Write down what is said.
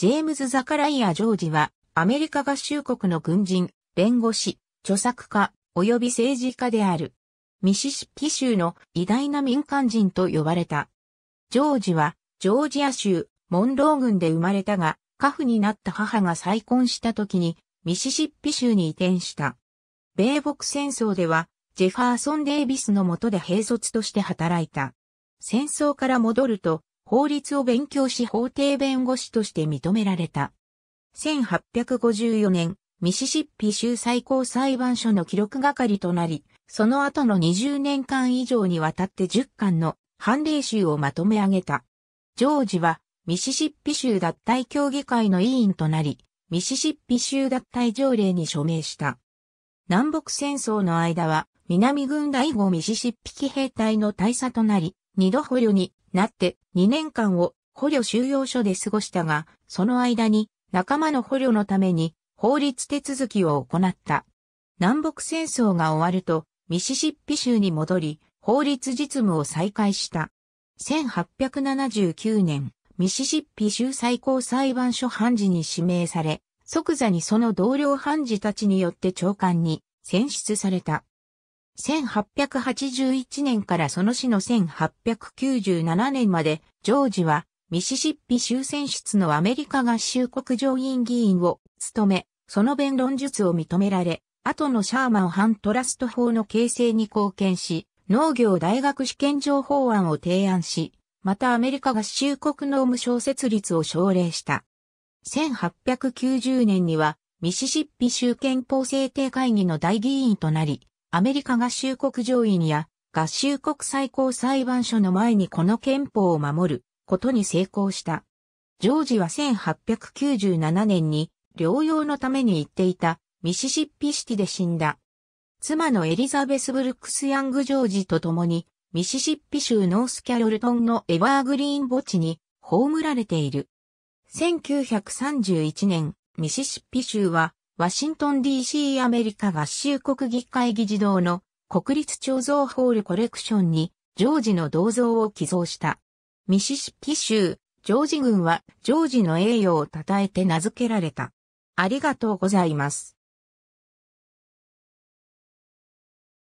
ジェームズ・ザカライア・ジョージは、アメリカ合衆国の軍人、弁護士、著作家、及び政治家である。ミシシッピ州の偉大な民間人と呼ばれた。ジョージは、ジョージア州、モンロー郡で生まれたが、家父になった母が再婚した時に、ミシシッピ州に移転した。米北戦争では、ジェファーソン・デイビスの下で兵卒として働いた。戦争から戻ると、法律を勉強し法廷弁護士として認められた。1854年、ミシシッピ州最高裁判所の記録係となり、その後の20年間以上にわたって10巻の判例集をまとめ上げた。ジョージは、ミシシッピ州脱退協議会の委員となり、ミシシッピ州脱退条例に署名した。南北戦争の間は、南軍第5ミシシッピ騎兵隊の大佐となり、二度捕虜になって2年間を捕虜収容所で過ごしたが、その間に仲間の捕虜のために法律手続きを行った。南北戦争が終わるとミシシッピ州に戻り、法律実務を再開した。1879年、ミシシッピ州最高裁判所判事に指名され、即座にその同僚判事たちによって長官に選出された。1881年からその死の1897年まで、ジョージは、ミシシッピ州選出のアメリカ合衆国上院議員を務め、その弁論術を認められ、後のシャーマン反トラスト法の形成に貢献し、農業大学試験場法案を提案し、またアメリカ合衆国農務省設立を奨励した。1890年には、ミシシッピ州憲法制定会議の大議員となり、アメリカ合衆国上院や合衆国最高裁判所の前にこの憲法を守ることに成功した。ジョージは1897年に療養のために行っていたミシシッピシティで死んだ。妻のエリザベス・ブルックス・ヤング・ジョージと共にミシシッピ州ノースキャロルトンのエバーグリーン墓地に葬られている。1931年、ミシシッピ州はワシントン DC アメリカ合衆国議会議事堂の国立彫像ホールコレクションにジョージの銅像を寄贈した。ミシシッピ州、ジョージ軍はジョージの栄誉を称えて名付けられた。ありがとうございます。